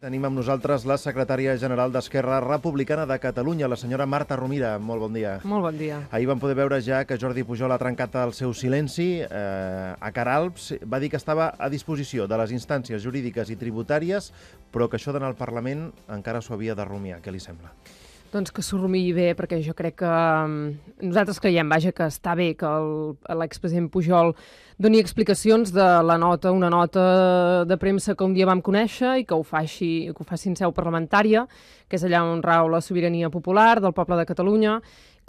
Tenim amb nosaltres la secretària general d'Esquerra Republicana de Catalunya, la senyora Marta Romira. Molt bon dia. Molt bon dia. Ahir vam poder veure ja que Jordi Pujol ha trencat el seu silenci eh, a Caralps. Va dir que estava a disposició de les instàncies jurídiques i tributàries, però que això d'anar al Parlament encara s'ho havia de rumiar. Què li sembla? Doncs que s'ho rumiï bé, perquè jo crec que... Mm, nosaltres creiem, vaja, que està bé que l'expresident Pujol doni explicacions de la nota, una nota de premsa que un dia vam conèixer i que ho faci, que ho faci en seu parlamentària, que és allà on rau la sobirania popular del poble de Catalunya,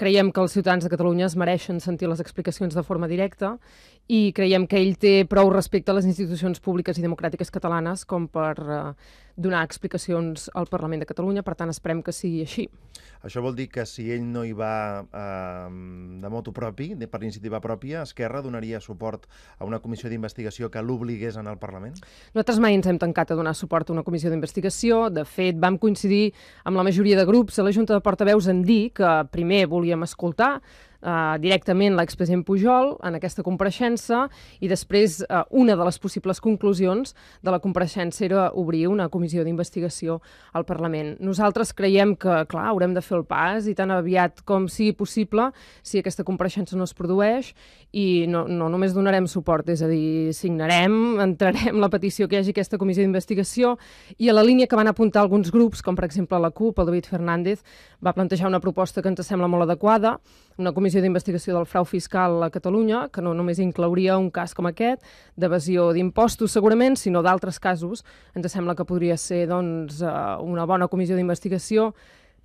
creiem que els ciutadans de Catalunya es mereixen sentir les explicacions de forma directa i creiem que ell té prou respecte a les institucions públiques i democràtiques catalanes com per eh, donar explicacions al Parlament de Catalunya, per tant esperem que sigui així. Això vol dir que si ell no hi va eh, de moto propi, de, per iniciativa pròpia, Esquerra donaria suport a una comissió d'investigació que l'obligués en el Parlament? Nosaltres mai ens hem tancat a donar suport a una comissió d'investigació. De fet, vam coincidir amb la majoria de grups a la Junta de Portaveus en dir que primer volia podíem escoltar eh, directament l'expresident Pujol en aquesta compareixença i després eh, una de les possibles conclusions de la compareixença era obrir una comissió d'investigació al Parlament. Nosaltres creiem que, clar, haurem de fer el pas i tan aviat com sigui possible si aquesta compareixença no es produeix i no, no només donarem suport, és a dir, signarem, entrarem la petició que hi hagi aquesta comissió d'investigació i a la línia que van apuntar alguns grups, com per exemple la CUP, el David Fernández, va plantejar una proposta que ens sembla molt adequada, una comissió Comissió d'Investigació del Frau Fiscal a Catalunya, que no només inclouria un cas com aquest, d'evasió d'impostos segurament, sinó d'altres casos. Ens sembla que podria ser doncs, eh, una bona comissió d'investigació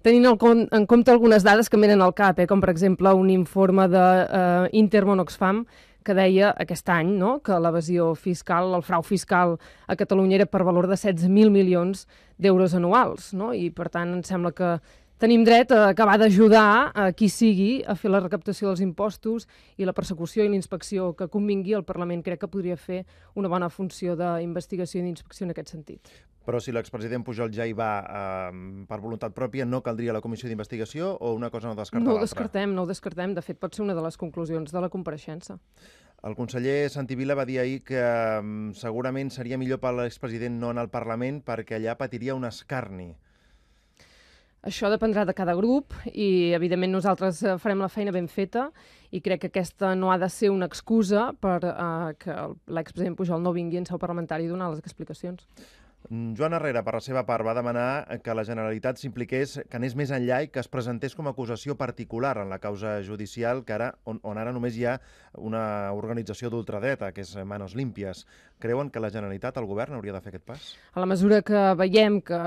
tenint en compte algunes dades que venen al cap, eh? com per exemple un informe d'Intermon eh, Oxfam que deia aquest any no? que l'evasió fiscal, el frau fiscal a Catalunya era per valor de 16.000 milions d'euros anuals, no? i per tant em sembla que Tenim dret a acabar d'ajudar a qui sigui a fer la recaptació dels impostos i la persecució i l'inspecció que convingui. El Parlament crec que podria fer una bona funció d'investigació i d'inspecció en aquest sentit. Però si l'expresident Pujol ja hi va eh, per voluntat pròpia, no caldria la comissió d'investigació o una cosa no descarta l'altra? No ho descartem, no ho descartem. De fet, pot ser una de les conclusions de la compareixença. El conseller Santi Vila va dir ahir que ehm, segurament seria millor per l'expresident no anar al Parlament perquè allà patiria un escarni. Això dependrà de cada grup i, evidentment, nosaltres eh, farem la feina ben feta i crec que aquesta no ha de ser una excusa per eh, que l'expresident Pujol no vingui en seu parlamentari a donar les explicacions. Mm, Joan Herrera, per la seva part, va demanar que la Generalitat s'impliqués, que anés més enllà i que es presentés com a acusació particular en la causa judicial, que ara, on, on ara només hi ha una organització d'ultradreta, que és Manos Límpies. Creuen que la Generalitat, el govern, hauria de fer aquest pas? A la mesura que veiem que,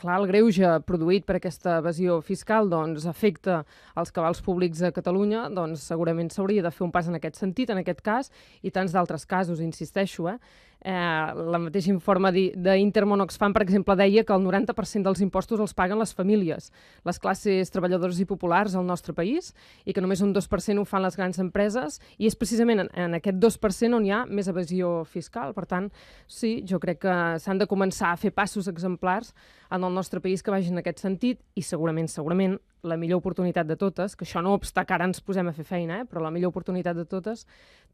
clar, el greuge produït per aquesta evasió fiscal doncs, afecta els cabals públics a Catalunya, doncs segurament s'hauria de fer un pas en aquest sentit, en aquest cas, i tants d'altres casos, insisteixo, eh? Eh, la mateixa informe d'Intermon Oxfam, per exemple, deia que el 90% dels impostos els paguen les famílies, les classes treballadores i populars al nostre país, i que només un 2% ho fan les grans empreses, i és precisament en, en aquest 2% on hi ha més evasió fiscal. Per tant, sí, jo crec que s'han de començar a fer passos exemplars en el nostre país que vagin en aquest sentit, i segurament, segurament, la millor oportunitat de totes, que això no obsta que ara ens posem a fer feina, eh? però la millor oportunitat de totes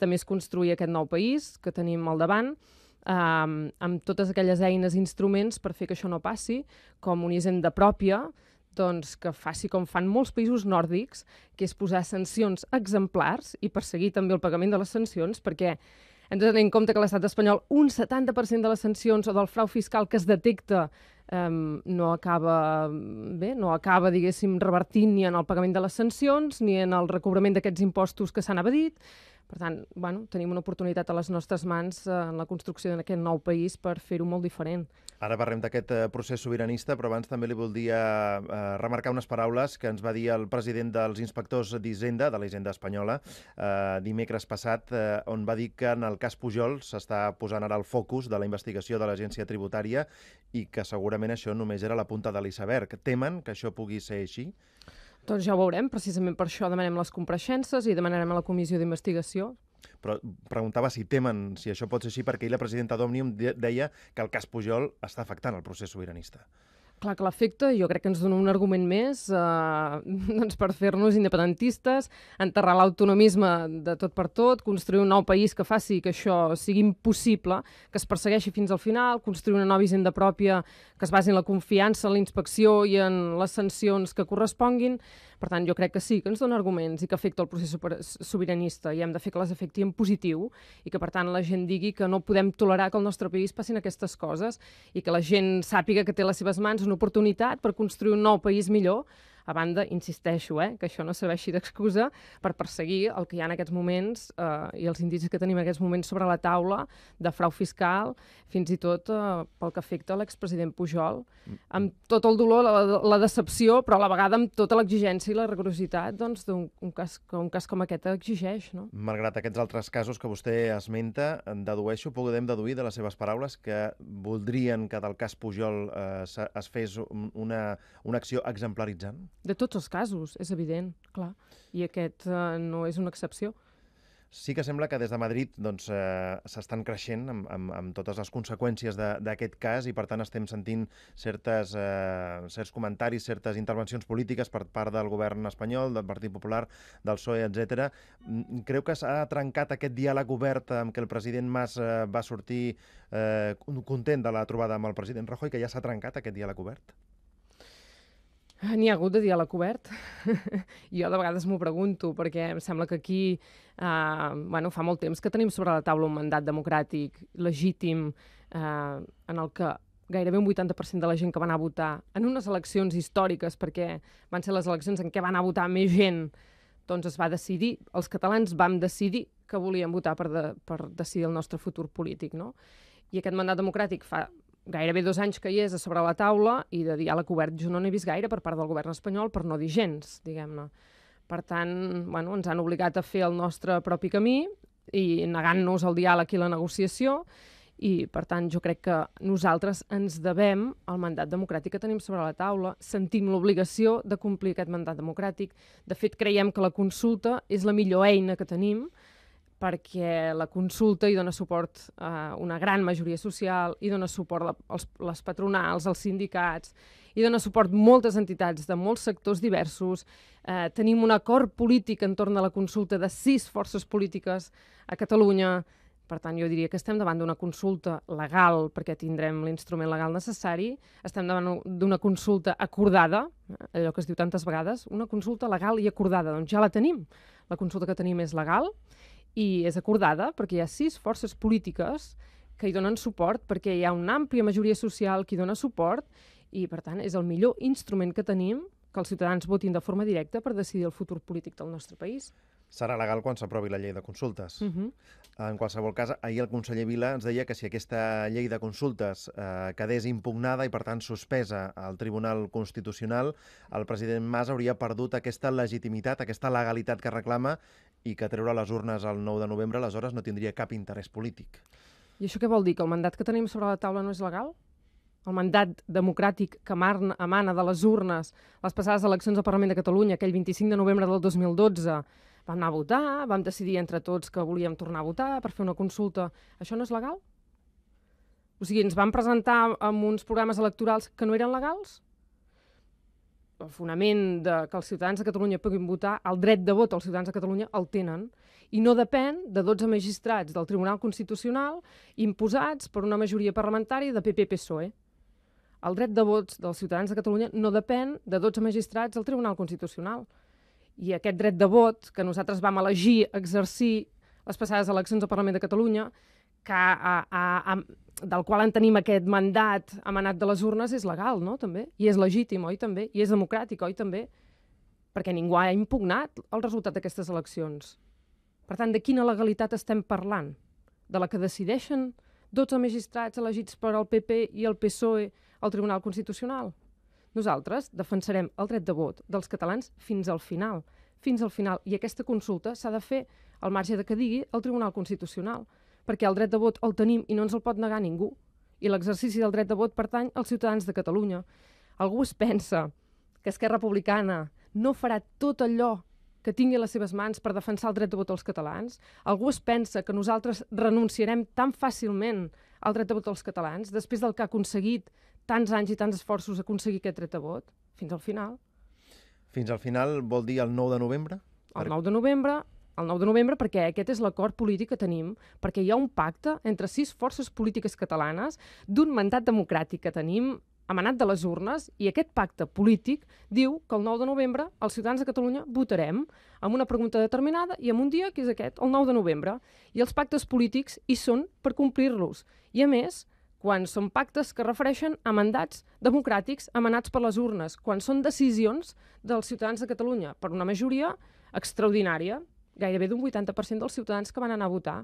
també és construir aquest nou país que tenim al davant, eh, amb totes aquelles eines i instruments per fer que això no passi, com una hisenda pròpia, doncs, que faci com fan molts països nòrdics, que és posar sancions exemplars i perseguir també el pagament de les sancions, perquè hem de tenir en compte que l'estat espanyol un 70% de les sancions o del frau fiscal que es detecta um, no acaba bé, no acaba, diguéssim, revertint ni en el pagament de les sancions ni en el recobrament d'aquests impostos que s'han abadit. Per tant, bueno, tenim una oportunitat a les nostres mans eh, en la construcció d'aquest nou país per fer-ho molt diferent. Ara parlem d'aquest eh, procés sobiranista, però abans també li voldria eh, remarcar unes paraules que ens va dir el president dels inspectors d'Hisenda, de la Hisenda Espanyola, eh, dimecres passat, eh, on va dir que en el cas Pujol s'està posant ara el focus de la investigació de l'agència tributària i que segurament això només era la punta de l'iceberg. Temen que això pugui ser així? Doncs ja ho veurem, precisament per això demanem les compareixences i demanarem a la comissió d'investigació però preguntava si temen si això pot ser així, perquè ahir la presidenta d'Òmnium deia que el cas Pujol està afectant el procés sobiranista. Clar que l'afecta, jo crec que ens dona un argument més eh, doncs per fer-nos independentistes, enterrar l'autonomisme de tot per tot, construir un nou país que faci que això sigui impossible, que es persegueixi fins al final, construir una nova hisenda pròpia que es basi en la confiança, en la inspecció i en les sancions que corresponguin. Per tant, jo crec que sí, que ens dona arguments i que afecta el procés sobiranista i hem de fer que les afecti en positiu i que, per tant, la gent digui que no podem tolerar que al nostre país passin aquestes coses i que la gent sàpiga que té a les seves mans una oportunitat per construir un nou país millor a banda, insisteixo, eh, que això no serveixi d'excusa per perseguir el que hi ha en aquests moments eh, i els indicis que tenim en aquests moments sobre la taula de frau fiscal, fins i tot eh, pel que afecta l'expresident Pujol, amb tot el dolor, la, la decepció, però a la vegada amb tota l'exigència i la rigorositat doncs, d'un doncs, un, cas, un cas com aquest exigeix. No? Malgrat aquests altres casos que vostè esmenta, dedueixo, podem deduir de les seves paraules que voldrien que del cas Pujol eh, es fes una, una acció exemplaritzant? De tots els casos, és evident, clar. I aquest eh, no és una excepció. Sí que sembla que des de Madrid doncs, eh, s'estan creixent amb, amb, amb totes les conseqüències d'aquest cas i per tant estem sentint certes, eh, certs comentaris, certes intervencions polítiques per part del govern espanyol, del Partit Popular, del PSOE, etc. Mm, creu que s'ha trencat aquest diàleg obert amb què el president Mas eh, va sortir eh, content de la trobada amb el president Rajoy, que ja s'ha trencat aquest diàleg obert? N'hi ha hagut de la cobert. jo de vegades m'ho pregunto, perquè em sembla que aquí eh, bueno, fa molt temps que tenim sobre la taula un mandat democràtic legítim eh, en el que gairebé un 80% de la gent que va anar a votar en unes eleccions històriques, perquè van ser les eleccions en què va anar a votar més gent, doncs es va decidir, els catalans vam decidir que volíem votar per, de, per decidir el nostre futur polític, no? I aquest mandat democràtic fa gairebé dos anys que hi és a sobre la taula i de diàleg obert jo no n'he vist gaire per part del govern espanyol, per no dir gens, diguem-ne. Per tant, bueno, ens han obligat a fer el nostre propi camí i negant-nos el diàleg i la negociació i, per tant, jo crec que nosaltres ens devem al mandat democràtic que tenim sobre la taula, sentim l'obligació de complir aquest mandat democràtic. De fet, creiem que la consulta és la millor eina que tenim perquè la consulta hi dona suport a eh, una gran majoria social, i dona suport a les patronals, als sindicats, i dona suport a moltes entitats de molts sectors diversos. Eh, tenim un acord polític entorn de la consulta de sis forces polítiques a Catalunya. Per tant, jo diria que estem davant d'una consulta legal, perquè tindrem l'instrument legal necessari, estem davant d'una consulta acordada, allò que es diu tantes vegades, una consulta legal i acordada, doncs ja la tenim. La consulta que tenim és legal i és acordada perquè hi ha sis forces polítiques que hi donen suport, perquè hi ha una àmplia majoria social que hi dona suport i, per tant, és el millor instrument que tenim que els ciutadans votin de forma directa per decidir el futur polític del nostre país. Serà legal quan s'aprovi la llei de consultes. Uh mhm. -huh. En qualsevol cas, ahir el conseller Vila ens deia que si aquesta llei de consultes eh, quedés impugnada i, per tant, sospesa al Tribunal Constitucional, el president Mas hauria perdut aquesta legitimitat, aquesta legalitat que reclama i que treure les urnes el 9 de novembre aleshores no tindria cap interès polític. I això què vol dir? Que el mandat que tenim sobre la taula no és legal? El mandat democràtic que emana de les urnes les passades eleccions al Parlament de Catalunya, aquell 25 de novembre del 2012, vam anar a votar, vam decidir entre tots que volíem tornar a votar per fer una consulta. Això no és legal? O sigui, ens van presentar amb uns programes electorals que no eren legals? el fonament de que els ciutadans de Catalunya puguin votar, el dret de vot als ciutadans de Catalunya el tenen i no depèn de 12 magistrats del Tribunal Constitucional imposats per una majoria parlamentària de PP-PSOE. El dret de vots dels ciutadans de Catalunya no depèn de 12 magistrats del Tribunal Constitucional. I aquest dret de vot que nosaltres vam elegir exercir les passades eleccions al Parlament de Catalunya, que ha, ha, ha del qual en tenim aquest mandat emanat de les urnes és legal, no?, també. I és legítim, oi, també? I és democràtic, oi, també? Perquè ningú ha impugnat el resultat d'aquestes eleccions. Per tant, de quina legalitat estem parlant? De la que decideixen 12 magistrats elegits per al el PP i el PSOE al Tribunal Constitucional? Nosaltres defensarem el dret de vot dels catalans fins al final, fins al final. I aquesta consulta s'ha de fer al marge de que digui el Tribunal Constitucional perquè el dret de vot el tenim i no ens el pot negar ningú. I l'exercici del dret de vot pertany als ciutadans de Catalunya. Algú es pensa que Esquerra Republicana no farà tot allò que tingui a les seves mans per defensar el dret de vot als catalans? Algú es pensa que nosaltres renunciarem tan fàcilment al dret de vot als catalans després del que ha aconseguit tants anys i tants esforços aconseguir aquest dret de vot? Fins al final. Fins al final vol dir el 9 de novembre? El 9 de novembre el 9 de novembre perquè aquest és l'acord polític que tenim, perquè hi ha un pacte entre sis forces polítiques catalanes d'un mandat democràtic que tenim emanat de les urnes i aquest pacte polític diu que el 9 de novembre els ciutadans de Catalunya votarem amb una pregunta determinada i amb un dia que és aquest, el 9 de novembre. I els pactes polítics hi són per complir-los. I a més, quan són pactes que refereixen a mandats democràtics emanats per les urnes, quan són decisions dels ciutadans de Catalunya per una majoria extraordinària, gairebé d'un 80% dels ciutadans que van anar a votar.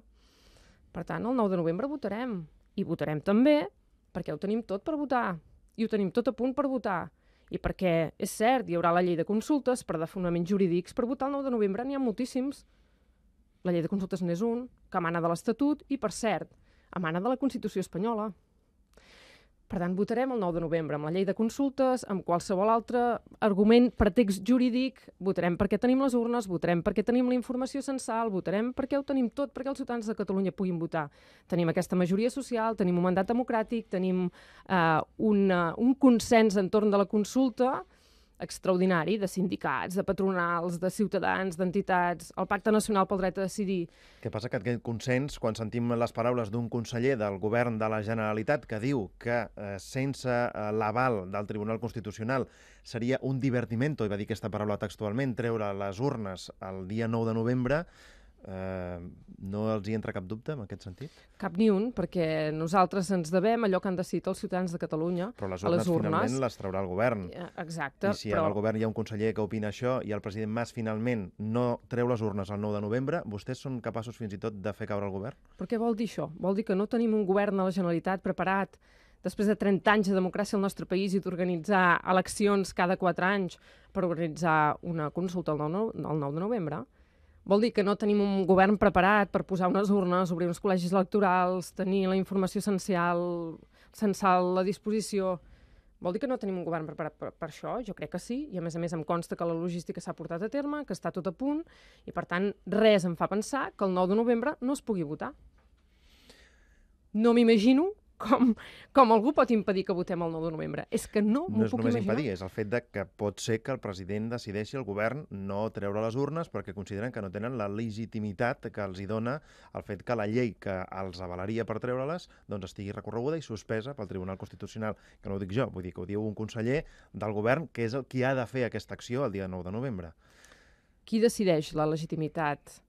Per tant, el 9 de novembre votarem. I votarem també perquè ho tenim tot per votar. I ho tenim tot a punt per votar. I perquè, és cert, hi haurà la llei de consultes per fonaments jurídics. Per votar el 9 de novembre n'hi ha moltíssims. La llei de consultes n'és un, que emana de l'Estatut i, per cert, emana de la Constitució espanyola. Per tant, votarem el 9 de novembre amb la llei de consultes, amb qualsevol altre argument, pretext jurídic, votarem perquè tenim les urnes, votarem perquè tenim la informació censal, votarem perquè ho tenim tot, perquè els ciutadans de Catalunya puguin votar. Tenim aquesta majoria social, tenim un mandat democràtic, tenim eh, una, un consens entorn de la consulta, extraordinari de sindicats, de patronals, de ciutadans, d'entitats, el Pacte Nacional pel Dret a Decidir. Què passa que aquest consens, quan sentim les paraules d'un conseller del govern de la Generalitat que diu que eh, sense eh, l'aval del Tribunal Constitucional seria un divertimento, i va dir aquesta paraula textualment, treure les urnes el dia 9 de novembre, Eh, no els hi entra cap dubte en aquest sentit? Cap ni un, perquè nosaltres ens devem allò que han decidit els ciutadans de Catalunya Però les urnes, a les urnes. finalment les traurà el govern. Eh, exacte. I si però... el govern hi ha un conseller que opina això i el president Mas finalment no treu les urnes el 9 de novembre, vostès són capaços fins i tot de fer caure el govern? Però què vol dir això? Vol dir que no tenim un govern a la Generalitat preparat després de 30 anys de democràcia al nostre país i d'organitzar eleccions cada 4 anys per organitzar una consulta el 9, el 9 de novembre, Vol dir que no tenim un govern preparat per posar unes urnes, obrir uns col·legis electorals, tenir la informació essencial, censal a disposició... Vol dir que no tenim un govern preparat per, per això? Jo crec que sí, i a més a més em consta que la logística s'ha portat a terme, que està tot a punt, i per tant res em fa pensar que el 9 de novembre no es pugui votar. No m'imagino com, com algú pot impedir que votem el 9 de novembre. És que no m'ho no puc No és impedir, és el fet de que pot ser que el president decideixi el govern no treure les urnes perquè consideren que no tenen la legitimitat que els hi dona el fet que la llei que els avalaria per treure-les doncs estigui recorreguda i sospesa pel Tribunal Constitucional, que no ho dic jo, vull dir que ho diu un conseller del govern que és el qui ha de fer aquesta acció el dia 9 de novembre. Qui decideix la legitimitat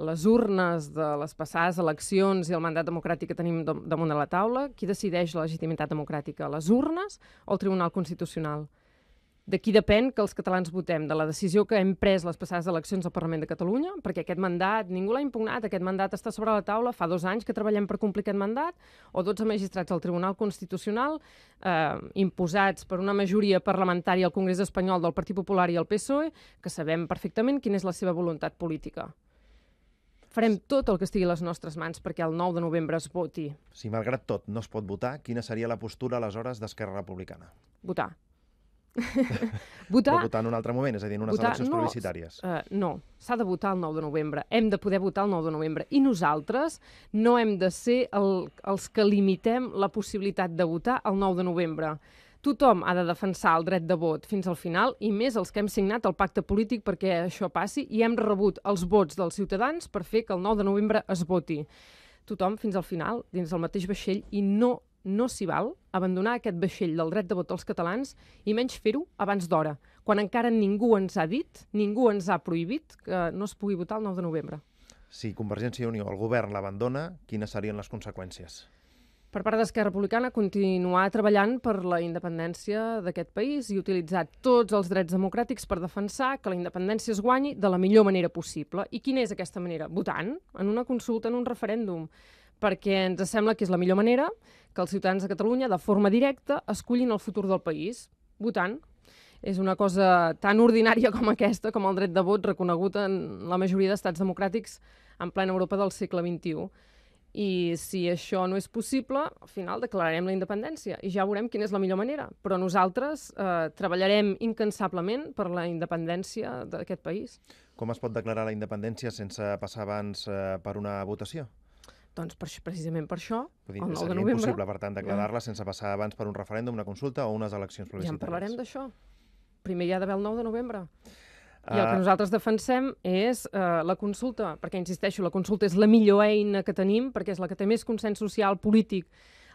les urnes de les passades eleccions i el mandat democràtic que tenim damunt de la taula, qui decideix la legitimitat democràtica? Les urnes o el Tribunal Constitucional? De qui depèn que els catalans votem? De la decisió que hem pres les passades eleccions al Parlament de Catalunya? Perquè aquest mandat, ningú l'ha impugnat, aquest mandat està sobre la taula, fa dos anys que treballem per complir aquest mandat, o 12 magistrats del Tribunal Constitucional, eh, imposats per una majoria parlamentària al Congrés Espanyol del Partit Popular i el PSOE, que sabem perfectament quina és la seva voluntat política farem tot el que estigui a les nostres mans perquè el 9 de novembre es voti. Si malgrat tot no es pot votar, quina seria la postura aleshores d'Esquerra Republicana? Votar. votar... Però votar en un altre moment, és a dir, en unes votar... eleccions no, Uh, no, s'ha de votar el 9 de novembre. Hem de poder votar el 9 de novembre. I nosaltres no hem de ser el, els que limitem la possibilitat de votar el 9 de novembre. Tothom ha de defensar el dret de vot fins al final i més els que hem signat el pacte polític perquè això passi i hem rebut els vots dels ciutadans per fer que el 9 de novembre es voti. Tothom fins al final, dins del mateix vaixell, i no no s'hi val abandonar aquest vaixell del dret de vot als catalans i menys fer-ho abans d'hora, quan encara ningú ens ha dit, ningú ens ha prohibit que no es pugui votar el 9 de novembre. Si Convergència i Unió, el govern, l'abandona, quines serien les conseqüències? per part d'Esquerra Republicana, continuar treballant per la independència d'aquest país i utilitzar tots els drets democràtics per defensar que la independència es guanyi de la millor manera possible. I quina és aquesta manera? Votant, en una consulta, en un referèndum perquè ens sembla que és la millor manera que els ciutadans de Catalunya, de forma directa, escollin el futur del país, votant. És una cosa tan ordinària com aquesta, com el dret de vot reconegut en la majoria d'estats democràtics en plena Europa del segle XXI i si això no és possible, al final declararem la independència i ja veurem quina és la millor manera. Però nosaltres eh, treballarem incansablement per la independència d'aquest país. Com es pot declarar la independència sense passar abans eh, per una votació? Doncs per, precisament per això, dir, el 9 de novembre... impossible, per tant, declarar-la ja. sense passar abans per un referèndum, una consulta o unes eleccions plebiscitàries. Ja en parlarem d'això. Primer hi ha d'haver el 9 de novembre. I el que eh, nosaltres defensem és eh, la consulta, perquè, insisteixo, la consulta és la millor eina que tenim, perquè és la que té més consens social, polític,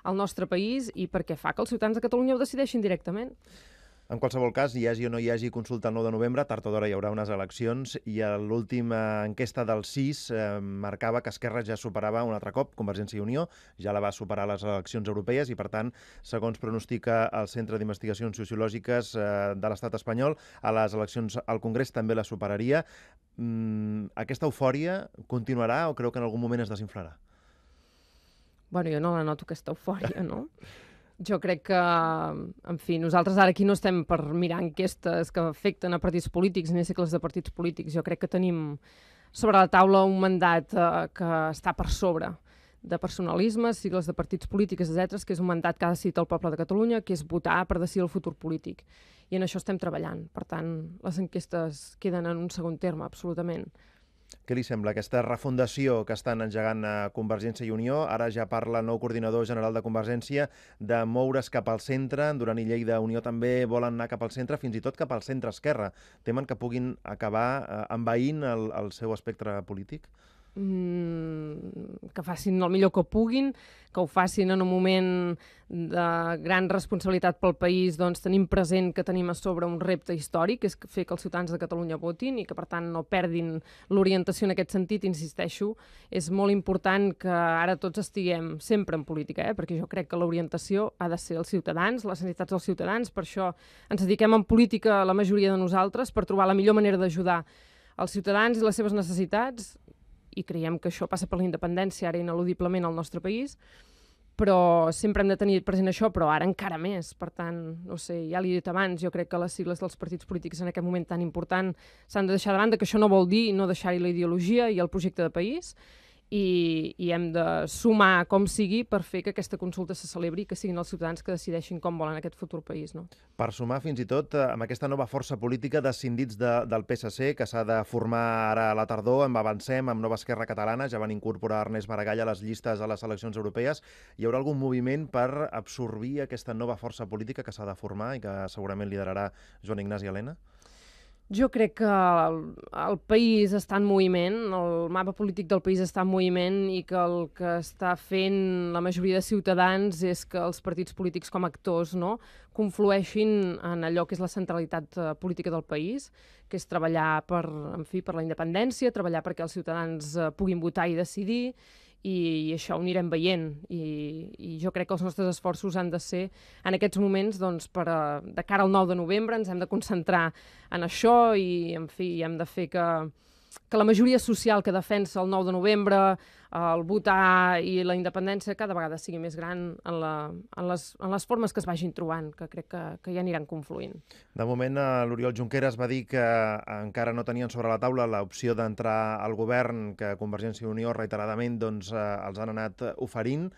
al nostre país i perquè fa que els ciutadans de Catalunya ho decideixin directament. En qualsevol cas, hi hagi o no hi hagi consulta el 9 de novembre, tard o d'hora hi haurà unes eleccions i l'última enquesta del 6 eh, marcava que Esquerra ja superava un altre cop Convergència i Unió, ja la va superar a les eleccions europees i, per tant, segons pronostica el Centre d'Investigacions Sociològiques eh, de l'Estat espanyol, a les eleccions al Congrés també la superaria. Mm, aquesta eufòria continuarà o creu que en algun moment es desinflarà? Bueno, jo no la noto, aquesta eufòria, no? Jo crec que, en fi, nosaltres ara aquí no estem per mirar enquestes que afecten a partits polítics ni a cicles de partits polítics. Jo crec que tenim sobre la taula un mandat eh, que està per sobre de personalisme, sigles de partits polítics, etc., que és un mandat que ha decidit el poble de Catalunya, que és votar per decidir el futur polític. I en això estem treballant. Per tant, les enquestes queden en un segon terme, absolutament. Què li sembla aquesta refundació que estan engegant a Convergència i Unió? Ara ja parla el nou coordinador general de Convergència de moure's cap al centre. Durant i Lleida Unió també volen anar cap al centre, fins i tot cap al centre-esquerra. Temen que puguin acabar eh, envaint el, el seu espectre polític? Mm, que facin el millor que puguin, que ho facin en un moment de gran responsabilitat pel país, doncs tenim present que tenim a sobre un repte històric, que és fer que els ciutadans de Catalunya votin i que, per tant, no perdin l'orientació en aquest sentit, insisteixo, és molt important que ara tots estiguem sempre en política, eh? perquè jo crec que l'orientació ha de ser els ciutadans, les necessitats dels ciutadans, per això ens dediquem en política la majoria de nosaltres, per trobar la millor manera d'ajudar els ciutadans i les seves necessitats, i creiem que això passa per la independència ara ineludiblement al nostre país, però sempre hem de tenir present això, però ara encara més. Per tant, no sé, ja l'he he dit abans, jo crec que les sigles dels partits polítics en aquest moment tan important s'han de deixar de banda, que això no vol dir no deixar-hi la ideologia i el projecte de país, i, i hem de sumar com sigui per fer que aquesta consulta se celebri i que siguin els ciutadans que decideixin com volen aquest futur país. No? Per sumar fins i tot eh, amb aquesta nova força política descendits de, del PSC que s'ha de formar ara a la tardor, amb Avancem, amb Nova Esquerra Catalana, ja van incorporar Ernest Maragall a les llistes a les eleccions europees. Hi haurà algun moviment per absorbir aquesta nova força política que s'ha de formar i que segurament liderarà Joan Ignasi Helena? Jo crec que el, el país està en moviment, el mapa polític del país està en moviment i que el que està fent la majoria de ciutadans és que els partits polítics com a actors no, conflueixin en allò que és la centralitat eh, política del país, que és treballar per, en fi, per la independència, treballar perquè els ciutadans eh, puguin votar i decidir i, i això ho anirem veient I, i jo crec que els nostres esforços han de ser en aquests moments doncs, per, a, eh, de cara al 9 de novembre ens hem de concentrar en això i en fi hem de fer que, que la majoria social que defensa el 9 de novembre, eh, el votar i la independència cada vegada sigui més gran en, la, en, les, en les formes que es vagin trobant, que crec que, que ja aniran confluint. De moment, eh, l'Oriol Junqueras va dir que eh, encara no tenien sobre la taula l'opció d'entrar al govern que Convergència i Unió reiteradament doncs, els han anat oferint.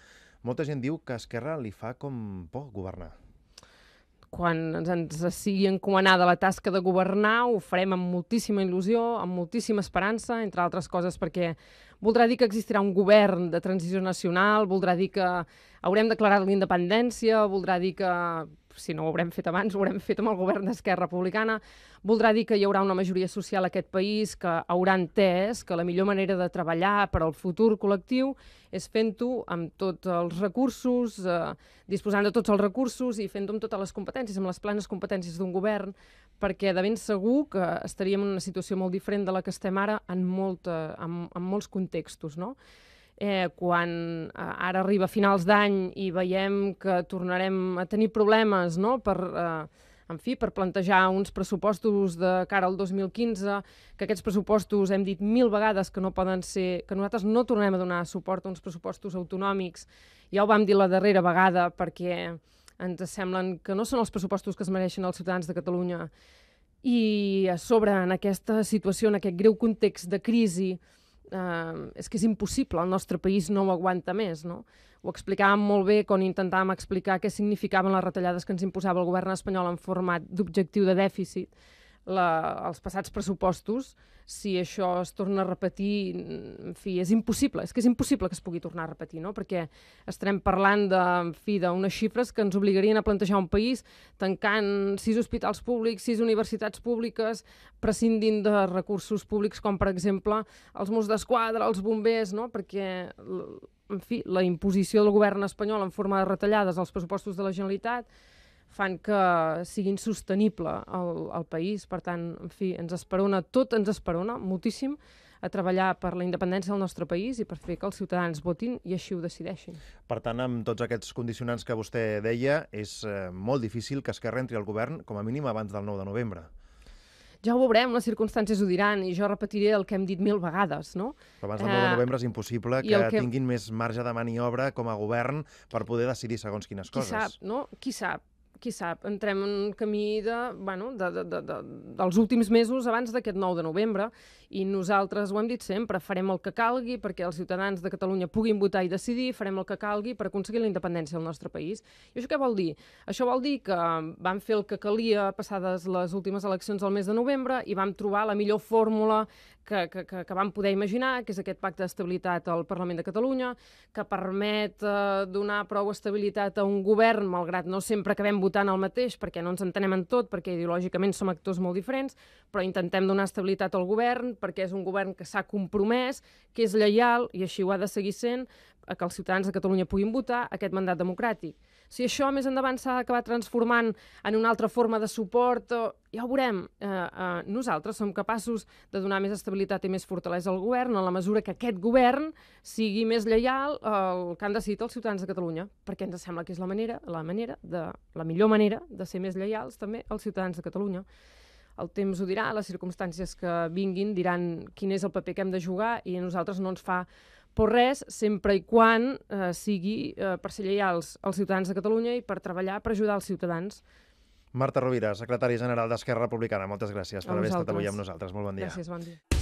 Molta gent diu que Esquerra li fa com por governar quan ens, ens sigui encomanada la tasca de governar, ho farem amb moltíssima il·lusió, amb moltíssima esperança, entre altres coses perquè voldrà dir que existirà un govern de transició nacional, voldrà dir que haurem declarat la independència, voldrà dir que si no ho haurem fet abans, ho haurem fet amb el govern d'Esquerra Republicana, voldrà dir que hi haurà una majoria social a aquest país que haurà entès que la millor manera de treballar per al futur col·lectiu és fent-ho amb tots els recursos, eh, disposant de tots els recursos i fent-ho amb totes les competències, amb les planes competències d'un govern, perquè de ben segur que estaríem en una situació molt diferent de la que estem ara en, molta, en, en molts contextos, no? eh, quan eh, ara arriba finals d'any i veiem que tornarem a tenir problemes no? per, eh, en fi, per plantejar uns pressupostos de cara al 2015, que aquests pressupostos hem dit mil vegades que no poden ser, que nosaltres no tornem a donar suport a uns pressupostos autonòmics, ja ho vam dir la darrera vegada perquè ens semblen que no són els pressupostos que es mereixen els ciutadans de Catalunya. I a sobre, en aquesta situació, en aquest greu context de crisi, eh, és que és impossible, el nostre país no ho aguanta més, no? Ho explicàvem molt bé quan intentàvem explicar què significaven les retallades que ens imposava el govern espanyol en format d'objectiu de dèficit, la, els passats pressupostos, si això es torna a repetir, en fi, és impossible, és que és impossible que es pugui tornar a repetir, no? perquè estarem parlant de, en fi, d'unes xifres que ens obligarien a plantejar un país tancant sis hospitals públics, sis universitats públiques, prescindint de recursos públics com, per exemple, els Mossos d'Esquadra, els bombers, no? perquè en fi, la imposició del govern espanyol en forma de retallades als pressupostos de la Generalitat fan que sigui insostenible el, el país. Per tant, en fi, ens esperona, tot ens esperona moltíssim a treballar per la independència del nostre país i per fer que els ciutadans votin i així ho decideixin. Per tant, amb tots aquests condicionants que vostè deia, és eh, molt difícil que Esquerra entri al govern, com a mínim abans del 9 de novembre. Ja ho veurem, les circumstàncies ho diran i jo repetiré el que hem dit mil vegades, no? Però abans del 9 de eh, novembre és impossible que, que tinguin més marge de maniobra com a govern per poder decidir segons quines Qui coses. Qui sap, no? Qui sap? qui sap, entrem en un camí de, bueno, de, de, de, de, dels últims mesos abans d'aquest 9 de novembre i nosaltres ho hem dit sempre, farem el que calgui perquè els ciutadans de Catalunya puguin votar i decidir, farem el que calgui per aconseguir la independència del nostre país. I això què vol dir? Això vol dir que vam fer el que calia passades les últimes eleccions del mes de novembre i vam trobar la millor fórmula que, que, que, vam poder imaginar, que és aquest pacte d'estabilitat al Parlament de Catalunya, que permet eh, donar prou estabilitat a un govern, malgrat no sempre acabem votant el mateix, perquè no ens entenem en tot, perquè ideològicament som actors molt diferents, però intentem donar estabilitat al govern, perquè és un govern que s'ha compromès, que és lleial, i així ho ha de seguir sent, que els ciutadans de Catalunya puguin votar aquest mandat democràtic si això més endavant s'ha acabat transformant en una altra forma de suport, o... ja ho veurem. Eh, eh, nosaltres som capaços de donar més estabilitat i més fortalesa al govern en la mesura que aquest govern sigui més lleial al que han decidit els ciutadans de Catalunya, perquè ens sembla que és la manera, la manera de, la millor manera de ser més lleials també als ciutadans de Catalunya el temps ho dirà, les circumstàncies que vinguin diran quin és el paper que hem de jugar i a nosaltres no ens fa por res, sempre i quan eh, sigui eh, per ser lleials als ciutadans de Catalunya i per treballar per ajudar els ciutadans. Marta Rovira, secretària general d'Esquerra Republicana, moltes gràcies per haver estat avui amb nosaltres. Molt bon dia. Gràcies, bon dia.